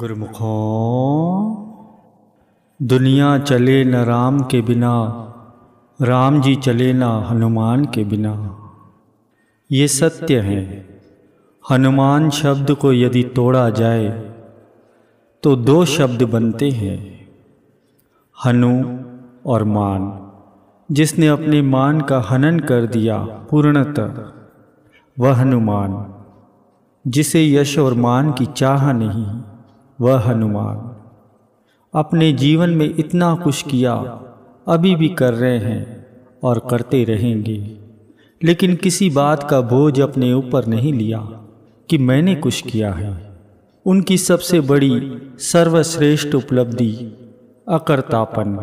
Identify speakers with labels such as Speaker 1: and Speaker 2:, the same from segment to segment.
Speaker 1: गुरमुखों दुनिया चले न राम के बिना राम जी चले न हनुमान के बिना ये सत्य है हनुमान शब्द को यदि तोड़ा जाए तो दो शब्द बनते हैं हनु और मान जिसने अपने मान का हनन कर दिया पूर्णतः वह हनुमान जिसे यश और मान की चाह नहीं वह हनुमान अपने जीवन में इतना कुछ किया अभी भी कर रहे हैं और करते रहेंगे लेकिन किसी बात का बोझ अपने ऊपर नहीं लिया कि मैंने कुछ किया है उनकी सबसे बड़ी सर्वश्रेष्ठ उपलब्धि अकर्तापन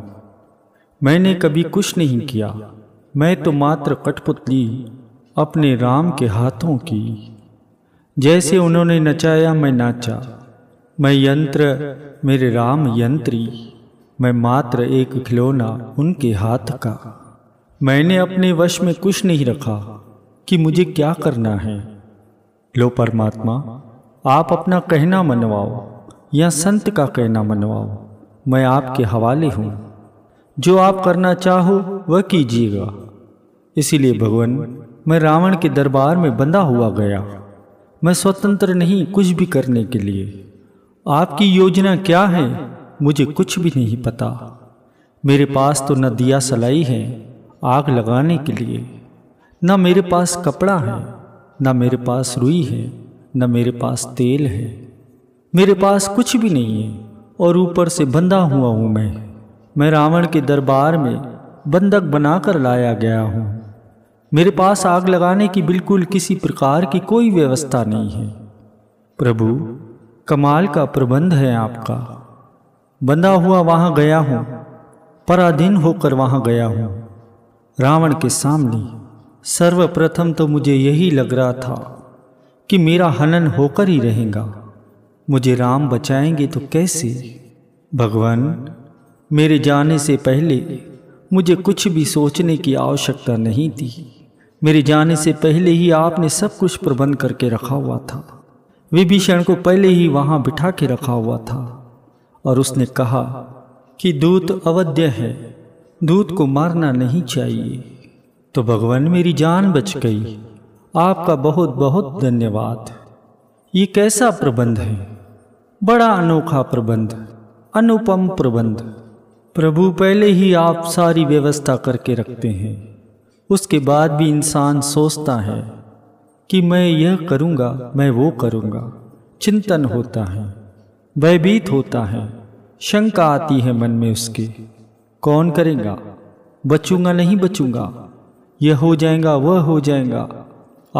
Speaker 1: मैंने कभी कुछ नहीं किया मैं तो मात्र कठपुतली अपने राम के हाथों की जैसे उन्होंने नचाया मैं नाचा मैं यंत्र मेरे राम यंत्री मैं मात्र एक खिलौना उनके हाथ का मैंने अपने वश में कुछ नहीं रखा कि मुझे क्या करना है लो परमात्मा आप अपना कहना मनवाओ या संत का कहना मनवाओ मैं आपके हवाले हूँ जो आप करना चाहो वह कीजिएगा इसीलिए भगवान मैं रावण के दरबार में बंधा हुआ गया मैं स्वतंत्र नहीं कुछ भी करने के लिए आपकी योजना क्या है मुझे कुछ भी नहीं पता मेरे पास तो न दिया सलाई है आग लगाने के लिए न मेरे पास कपड़ा है न मेरे पास रुई है न मेरे पास तेल है मेरे पास कुछ भी नहीं है और ऊपर से बंधा हुआ हूँ मैं मैं रावण के दरबार में बंधक बनाकर लाया गया हूँ मेरे पास आग लगाने की बिल्कुल किसी प्रकार की कोई व्यवस्था नहीं है प्रभु कमाल का प्रबंध है आपका बंधा हुआ वहाँ गया हूँ पराधीन होकर वहाँ गया हूँ रावण के सामने सर्वप्रथम तो मुझे यही लग रहा था कि मेरा हनन होकर ही रहेगा मुझे राम बचाएंगे तो कैसे भगवान मेरे जाने से पहले मुझे कुछ भी सोचने की आवश्यकता नहीं थी मेरे जाने से पहले ही आपने सब कुछ प्रबंध करके रखा हुआ था विभीषण को पहले ही वहां बिठा के रखा हुआ था और उसने कहा कि दूत अवध्य है दूत को मारना नहीं चाहिए तो भगवान मेरी जान बच गई आपका बहुत बहुत धन्यवाद ये कैसा प्रबंध है बड़ा अनोखा प्रबंध अनुपम प्रबंध प्रभु पहले ही आप सारी व्यवस्था करके रखते हैं उसके बाद भी इंसान सोचता है कि मैं यह करूँगा मैं वो करूँगा चिंतन होता है भयभीत होता है शंका आती है मन में उसके कौन करेगा बचूंगा नहीं बचूंगा यह हो जाएगा वह हो जाएगा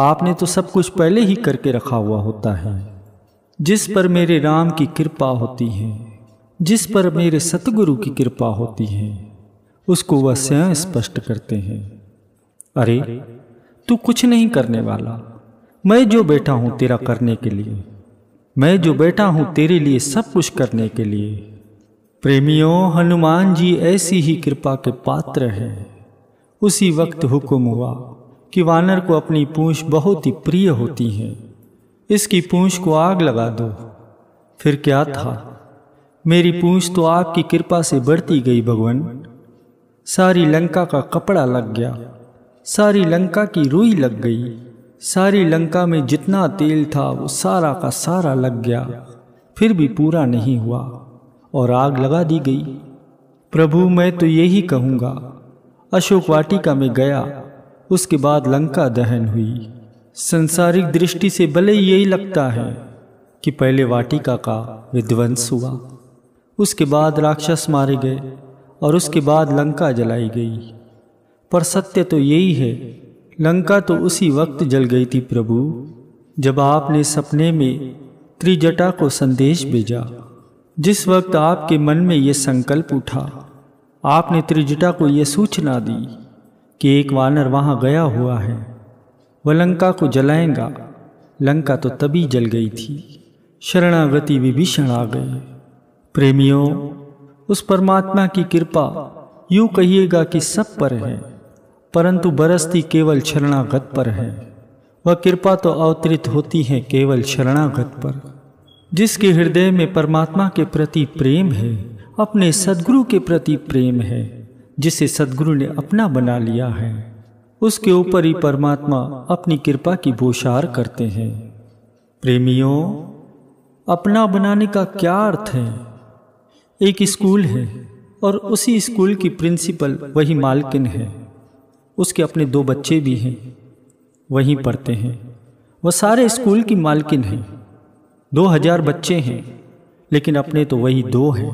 Speaker 1: आपने तो सब कुछ पहले ही करके रखा हुआ होता है जिस पर मेरे राम की कृपा होती है जिस पर मेरे सतगुरु की कृपा होती है उसको वह स्वयं स्पष्ट करते हैं अरे तू कुछ नहीं करने वाला मैं जो बैठा हूँ तेरा करने के लिए मैं जो बैठा हूँ तेरे लिए सब कुछ करने के लिए प्रेमियों हनुमान जी ऐसी ही कृपा के पात्र हैं उसी वक्त हुक्म हुआ कि वानर को अपनी पूंछ बहुत ही प्रिय होती है इसकी पूंछ को आग लगा दो फिर क्या था मेरी पूंछ तो आग की कृपा से बढ़ती गई भगवान सारी लंका का कपड़ा लग गया सारी लंका की रुई लग गई सारी लंका में जितना तेल था वो सारा का सारा लग गया फिर भी पूरा नहीं हुआ और आग लगा दी गई प्रभु मैं तो यही कहूँगा अशोक वाटिका में गया उसके बाद लंका दहन हुई संसारिक दृष्टि से भले यही लगता है कि पहले वाटिका का विध्वंस हुआ उसके बाद राक्षस मारे गए और उसके बाद लंका जलाई गई पर सत्य तो यही है लंका तो उसी वक्त जल गई थी प्रभु जब आपने सपने में त्रिजटा को संदेश भेजा जिस वक्त आपके मन में यह संकल्प उठा आपने त्रिजटा को यह सूचना दी कि एक वानर वहाँ गया हुआ है वह लंका को जलाएगा लंका तो तभी जल गई थी शरणागति विभीषण आ गए प्रेमियों उस परमात्मा की कृपा यूं कहिएगा कि सब पर है परंतु बरसती केवल शरणागत पर है वह कृपा तो अवतरित होती है केवल शरणागत पर जिसके हृदय में परमात्मा के प्रति प्रेम है अपने सदगुरु के प्रति प्रेम है जिसे सदगुरु ने अपना बना लिया है उसके ऊपर ही परमात्मा अपनी कृपा की बोशार करते हैं प्रेमियों अपना बनाने का क्या अर्थ है एक स्कूल है और उसी स्कूल की प्रिंसिपल वही मालकिन है उसके अपने दो बच्चे भी हैं वहीं पढ़ते हैं वह सारे स्कूल की मालकिन हैं दो हजार बच्चे हैं लेकिन अपने तो वही दो हैं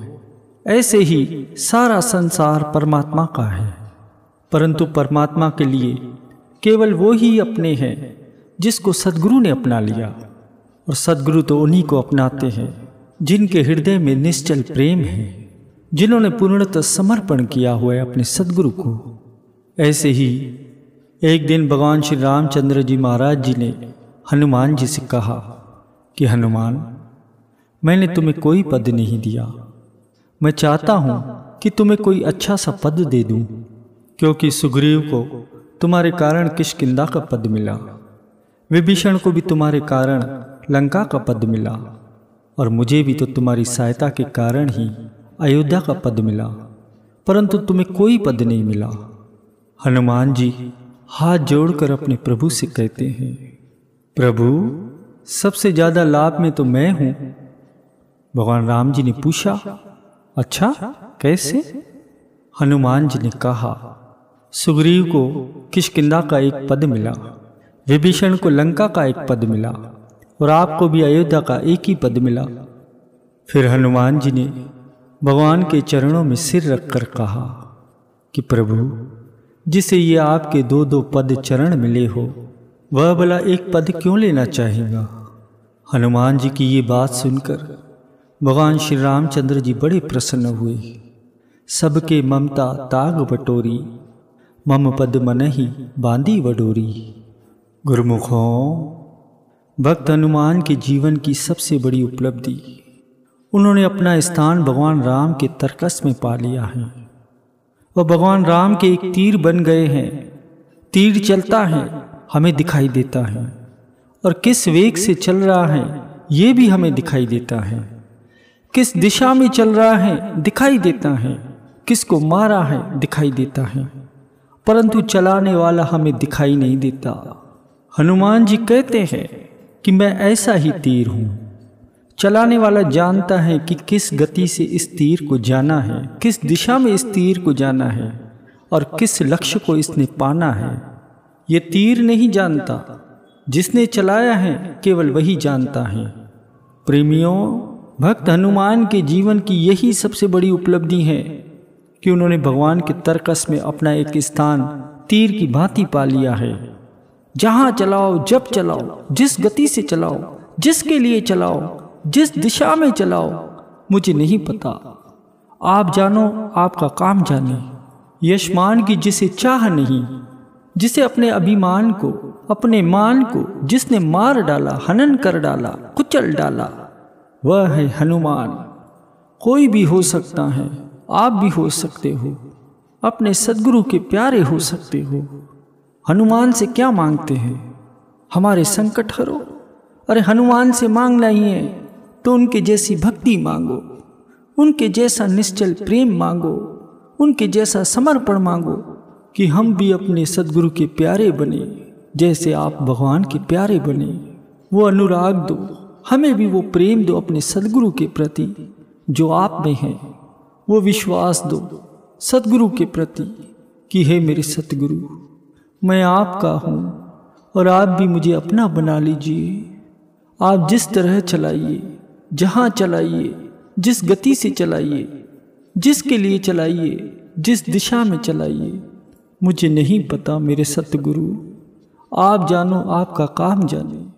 Speaker 1: ऐसे ही सारा संसार परमात्मा का है परंतु परमात्मा के लिए केवल वो ही अपने हैं जिसको सदगुरु ने अपना लिया और सदगुरु तो उन्हीं को अपनाते हैं जिनके हृदय में निश्चल प्रेम है जिन्होंने पूर्णतः समर्पण किया हुआ है अपने सदगुरु को ऐसे ही एक दिन भगवान श्री रामचंद्र जी महाराज जी ने हनुमान जी से कहा कि हनुमान मैंने तुम्हें कोई पद नहीं दिया मैं चाहता हूँ कि तुम्हें कोई अच्छा सा पद दे दूँ क्योंकि सुग्रीव को तुम्हारे कारण किशकिंदा का पद मिला विभीषण को भी तुम्हारे कारण लंका का पद मिला और मुझे भी तो तुम्हारी सहायता के कारण ही अयोध्या का पद मिला परंतु तुम्हें कोई पद नहीं मिला हनुमान जी हाथ जोड़कर अपने प्रभु से कहते हैं प्रभु सबसे ज़्यादा लाभ में तो मैं हूं भगवान राम जी ने पूछा अच्छा कैसे हनुमान जी ने कहा सुग्रीव को किशकिंदा का एक पद मिला विभीषण को लंका का एक पद मिला और आपको भी अयोध्या का एक ही पद मिला फिर हनुमान जी ने भगवान के चरणों में सिर रखकर कहा कि प्रभु जिसे ये आपके दो दो पद चरण मिले हो वह भला एक पद क्यों लेना चाहेगा हनुमान जी की ये बात सुनकर भगवान श्री रामचंद्र जी बड़े प्रसन्न हुए सबके ममता ताग बटोरी मम पद मन ही बांधी वडोरी गुरुमुखों भक्त हनुमान के जीवन की सबसे बड़ी उपलब्धि उन्होंने अपना स्थान भगवान राम के तर्कस में पा लिया है वह भगवान राम के एक तीर बन गए हैं तीर चलता है हमें दिखाई देता है और किस वेग से चल रहा है ये भी हमें दिखाई देता है किस दिशा में चल रहा है दिखाई देता है किसको मारा है दिखाई देता है परंतु चलाने वाला हमें दिखाई नहीं देता हनुमान जी कहते हैं कि मैं ऐसा ही तीर हूँ चलाने वाला जानता है कि किस गति से इस तीर को जाना है किस दिशा में इस तीर को जाना है और किस लक्ष्य को इसने पाना है ये तीर नहीं जानता जिसने चलाया है केवल वही जानता है प्रेमियों भक्त हनुमान के जीवन की यही सबसे बड़ी उपलब्धि है कि उन्होंने भगवान के तर्कस में अपना एक स्थान तीर की भांति पा लिया है जहाँ चलाओ जब चलाओ जिस गति से चलाओ जिसके लिए चलाओ जिस दिशा में चलाओ मुझे नहीं पता आप जानो आपका काम जाने यशमान की जिसे चाह नहीं जिसे अपने अभिमान को अपने मान को जिसने मार डाला हनन कर डाला कुचल डाला वह है हनुमान कोई भी हो सकता है आप भी हो सकते हो अपने सदगुरु के प्यारे हो सकते हो हनुमान से क्या मांगते हैं हमारे संकट हरो अरे हनुमान से मांगना ही है तो उनके जैसी भक्ति मांगो उनके जैसा निश्चल प्रेम मांगो उनके जैसा समर्पण मांगो कि हम भी अपने सदगुरु के प्यारे बने जैसे आप भगवान के प्यारे बने वो अनुराग दो हमें भी वो प्रेम दो अपने सदगुरु के प्रति जो आप में है वो विश्वास दो सदगुरु के प्रति कि हे मेरे सतगुरु मैं आपका हूँ और आप भी मुझे अपना बना लीजिए आप जिस तरह चलाइए जहाँ चलाइए जिस गति से चलाइए जिसके लिए चलाइए जिस दिशा में चलाइए मुझे नहीं पता मेरे सतगुरु आप जानो आपका काम जाने